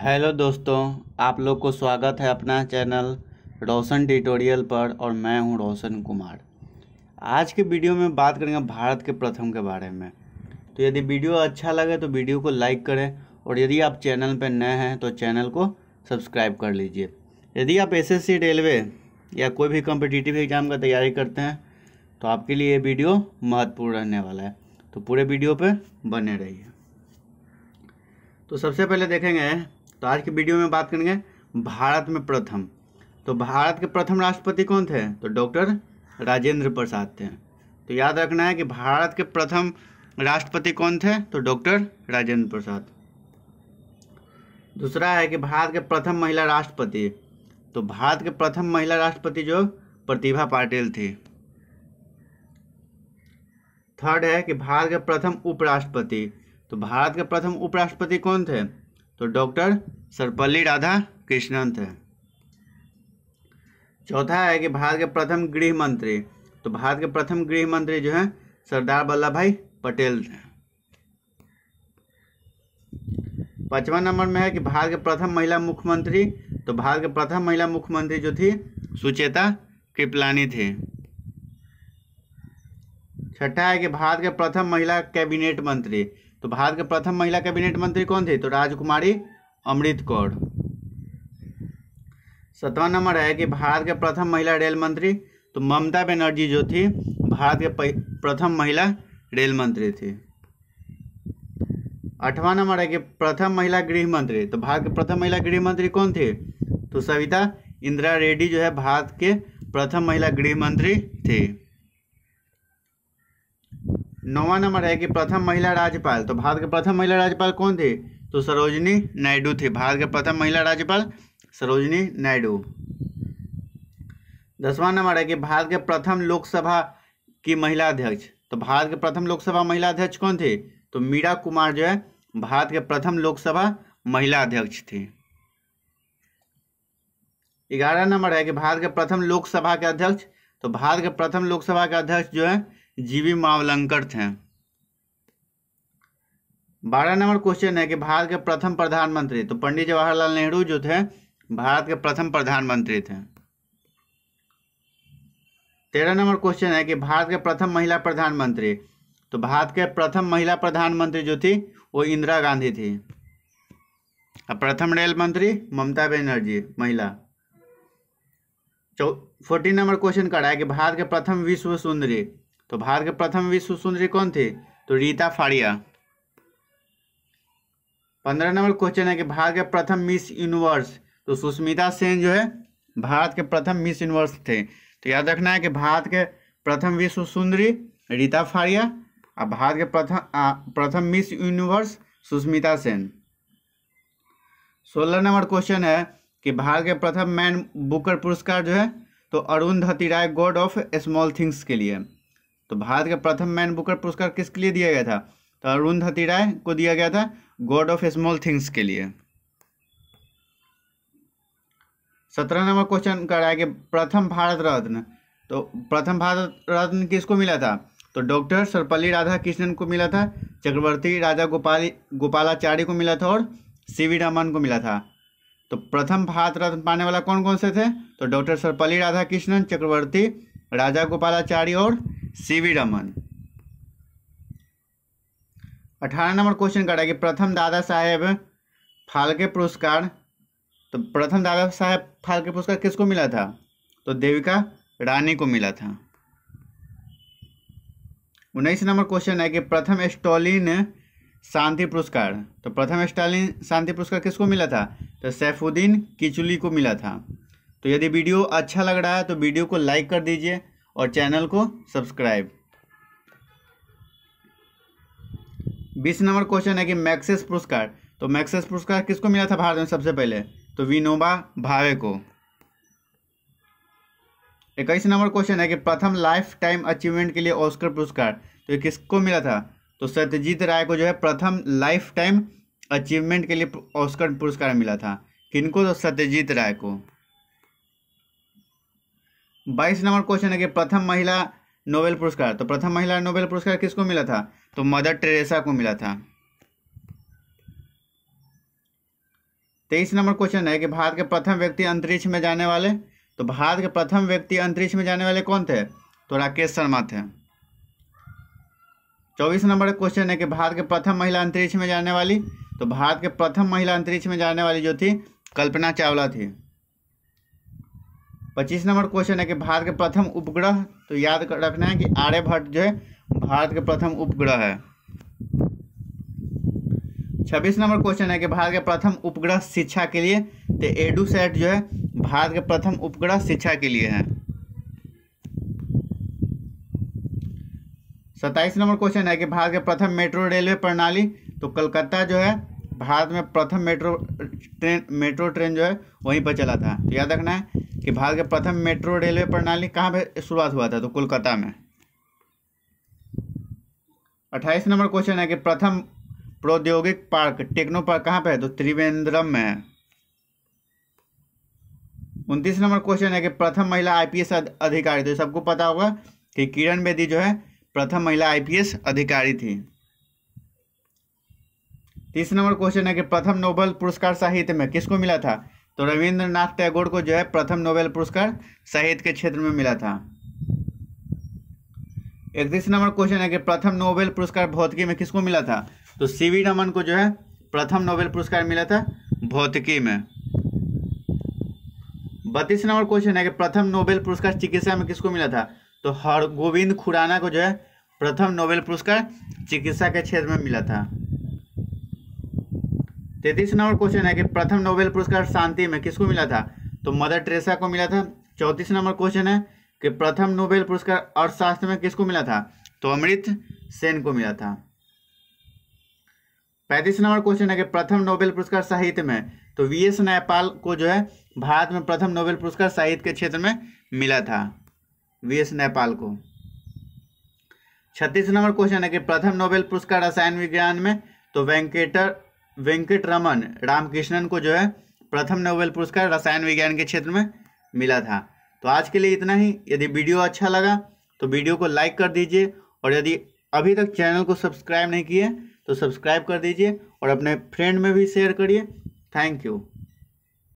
hello दोस्तों आप लोग को स्वागत है अपना चैनल रोशन ट्यूटोरियल पर और मैं हूं रोशन कुमार आज के वीडियो में बात करेंगे भारत के प्रथम के बारे में तो यदि वीडियो अच्छा लगे तो वीडियो को लाइक करें और यदि आप चैनल पर नए हैं तो चैनल को सब्सक्राइब कर लीजिए यदि आप एस रेलवे या कोई भी कॉम्पिटिटिव एग्ज़ाम का तैयारी करते हैं तो आपके लिए ये वीडियो महत्वपूर्ण रहने वाला है तो पूरे वीडियो पर बने रहिए तो सबसे पहले देखेंगे तो आज के वीडियो में बात करेंगे भारत में प्रथम तो भारत के प्रथम राष्ट्रपति कौन थे तो डॉक्टर राजेंद्र प्रसाद थे तो याद रखना है कि भारत के प्रथम राष्ट्रपति कौन थे तो डॉक्टर राजेंद्र प्रसाद दूसरा है कि भारत के प्रथम महिला राष्ट्रपति तो भारत के प्रथम महिला राष्ट्रपति जो प्रतिभा पाटिल थी थर्ड है कि भारत के प्रथम उपराष्ट्रपति तो भारत के प्रथम उपराष्ट्रपति कौन थे तो डॉक्टर सर्वपल्ली राधा कृष्णन थे चौथा है कि भारत के प्रथम गृह मंत्री तो भारत के प्रथम गृह मंत्री जो है सरदार वल्लभ भाई पटेल थे पांचवा नंबर में है कि भारत के प्रथम महिला मुख्यमंत्री तो भारत के प्रथम महिला मुख्यमंत्री जो थी सुचेता कृपलानी थी छठा है कि भारत के प्रथम महिला कैबिनेट मंत्री तो भारत के प्रथम महिला कैबिनेट मंत्री कौन थे तो राजकुमारी अमृत कौर सतवा नंबर है कि भारत के प्रथम महिला रेल मंत्री तो ममता बनर्जी जो थी भारत के प्रथम महिला रेल मंत्री थी आठवां नंबर है कि प्रथम महिला गृह मंत्री तो भारत के प्रथम महिला गृह मंत्री कौन थी तो सविता इंदिरा रेड्डी जो है भारत के प्रथम महिला गृह मंत्री थी नौवा नंबर है कि प्रथम महिला राज्यपाल तो भारत के प्रथम महिला राज्यपाल कौन थे तो सरोजनी नायडू थे भारत के प्रथम महिला राज्यपाल सरोजनी नायडू दसवां नंबर है कि भारत के प्रथम लोकसभा की महिला अध्यक्ष तो भारत के प्रथम लोकसभा महिला अध्यक्ष कौन थे तो मीरा कुमार जो है भारत के प्रथम लोकसभा महिला अध्यक्ष थे ग्यारह नंबर है कि भारत के प्रथम लोकसभा के अध्यक्ष तो भारत के प्रथम लोकसभा के अध्यक्ष जो है जीवी मावलंकर थे बारह नंबर क्वेश्चन है कि भारत के प्रथम प्रधानमंत्री तो पंडित जवाहरलाल नेहरू जो थे भारत के प्रथम प्रधानमंत्री थे तेरह नंबर क्वेश्चन है कि भारत के प्रथम महिला प्रधानमंत्री तो भारत के प्रथम महिला प्रधानमंत्री जो थी वो इंदिरा गांधी थी और प्रथम रेल मंत्री ममता बनर्जी महिला चौ फोर्टीन नंबर क्वेश्चन करा है कि भारत के प्रथम विश्व सुंदरी तो भारत के प्रथम विश्व सुंदरी कौन थी तो रीता फाड़िया पंद्रह नंबर क्वेश्चन है कि भारत के प्रथम मिस यूनिवर्स तो सुष्मिता सेन जो है भारत के प्रथम मिस यूनिवर्स थे तो याद रखना है कि भारत के प्रथम विश्व सुंदरी रीता फाड़िया और भारत के प्रथम प्रथम मिस यूनिवर्स सुष्मिता सेन सोलह नंबर क्वेश्चन है कि भारत के प्रथम मैन बुकर पुरस्कार जो है तो Arundhati Roy God of Small Things के लिए तो भारत का प्रथम मैन बुकर पुरस्कार किसके लिए दिया गया था तो अरुंधति राय को दिया गया था गॉड ऑफ स्मॉल थिंग्स के लिए सत्रह नंबर क्वेश्चन कर रहा है कि प्रथम भारत रत्न तो प्रथम भारत रत्न किसको मिला था तो डॉक्टर सर्वपल्ली राधाकृष्णन को मिला था चक्रवर्ती राजा गोपाली गोपालाचार्य को मिला था और सी वी रमन को मिला था तो प्रथम भारत रत्न पाने वाला कौन कौन से थे तो डॉक्टर सर्वपल्ली राधाकृष्णन चक्रवर्ती राजा गोपालाचार्य और सी वी रमन अठारह नंबर क्वेश्चन कर है कि प्रथम दादा साहेब फाल्के पुरस्कार तो प्रथम दादा साहेब फाल्के पुरस्कार किसको मिला था तो देविका रानी को मिला था उन्नीस नंबर क्वेश्चन है कि प्रथम स्टॉलिन शांति पुरस्कार तो प्रथम स्टालिन शांति पुरस्कार किसको मिला था तो सैफुद्दीन किचुली को मिला था तो यदि वीडियो अच्छा लग रहा है तो वीडियो को लाइक कर दीजिए और चैनल को सब्सक्राइब बीस नंबर क्वेश्चन है कि मैक्सेस पुरस्कार तो मैक्सेस पुरस्कार किसको मिला था भारत में सबसे पहले तो विनोबा भावे को इक्कीस नंबर क्वेश्चन है कि प्रथम लाइफ टाइम अचीवमेंट के लिए ऑस्कर पुरस्कार तो ये किसको मिला था तो सत्यजीत राय को जो है प्रथम लाइफ टाइम अचीवमेंट के लिए ऑस्कर पुरस्कार मिला था किनको तो सत्यजीत राय को बाईस नंबर क्वेश्चन है कि प्रथम महिला नोबेल पुरस्कार तो प्रथम महिला नोबेल पुरस्कार किसको मिला था तो मदर टेरेसा को मिला था तेईस नंबर क्वेश्चन है कि भारत के प्रथम व्यक्ति अंतरिक्ष में जाने वाले तो भारत के प्रथम व्यक्ति अंतरिक्ष में जाने वाले कौन थे तो राकेश शर्मा थे चौबीस नंबर क्वेश्चन है कि भारत के प्रथम महिला अंतरिक्ष में जाने वाली तो भारत के प्रथम महिला अंतरिक्ष में जाने वाली जो थी कल्पना चावला थी पच्चीस नंबर क्वेश्चन है कि भारत के प्रथम उपग्रह तो याद कर रखना है कि आर्यभट्ट जो है भारत के प्रथम उपग्रह है छब्बीस नंबर क्वेश्चन है कि भारत के प्रथम उपग्रह शिक्षा के लिए तो एडुसेट जो है भारत के प्रथम उपग्रह शिक्षा के लिए है सत्ताईस नंबर क्वेश्चन है कि भारत के प्रथम मेट्रो रेलवे प्रणाली तो कलकत्ता जो है भारत में प्रथम मेट्रो ट्रेन मेट्रो ट्रेन जो है वहीं पर चला था तो याद रखना है कि भारत के प्रथम मेट्रो रेलवे प्रणाली कहाँ पर शुरुआत हुआ था तो कोलकाता में अट्ठाईस नंबर क्वेश्चन है कि प्रथम प्रौद्योगिक पार्क टेक्नो पार्क कहाँ पर है तो त्रिवेंद्रम में है उनतीस नंबर क्वेश्चन है कि प्रथम महिला आईपीएस अधिकारी तो सबको पता होगा कि किरण बेदी जो है प्रथम महिला आईपीएस अधिकारी थी तीस नंबर क्वेश्चन है कि प्रथम नोबेल पुरस्कार साहित्य में किसको मिला था तो रविंद्रनाथ टैगोर को जो है प्रथम नोबेल पुरस्कार साहित्य के क्षेत्र में मिला था इकतीस नंबर क्वेश्चन है कि प्रथम नोबेल पुरस्कार भौतिकी में किसको मिला था तो सी वी रमन को जो है प्रथम नोबेल पुरस्कार मिला था भौतिकी में बत्तीस नंबर क्वेश्चन है कि प्रथम नोबेल पुरस्कार चिकित्सा में किसको मिला था तो हर गोविंद खुराना को जो है प्रथम नोबेल पुरस्कार चिकित्सा के क्षेत्र में मिला था तैतीस नंबर क्वेश्चन है कि प्रथम नोबेल पुरस्कार शांति में किसको मिला था तो मदर ट्रेसा को मिला था चौंतीस नंबर क्वेश्चन है कि प्रथम नोबेल पुरस्कार अर्थशास्त्र में किसको मिला था तो अमृत सेन को मिला था पैंतीस नंबर क्वेश्चन है कि प्रथम नोबेल पुरस्कार साहित्य में तो वी एस न्यायपाल को जो है भारत में प्रथम नोबेल पुरस्कार साहित्य के क्षेत्र में मिला था वी एस नेपाल को छत्तीस नंबर क्वेश्चन है कि प्रथम नोबेल पुरस्कार रसायन विज्ञान में तो वेंकेटर वेंकट रमन रामकृष्णन को जो है प्रथम नोबेल पुरस्कार रसायन विज्ञान के क्षेत्र में मिला था तो आज के लिए इतना ही यदि वीडियो अच्छा लगा तो वीडियो को लाइक कर दीजिए और यदि अभी तक चैनल को सब्सक्राइब नहीं किए तो सब्सक्राइब कर दीजिए और अपने फ्रेंड में भी शेयर करिए थैंक यू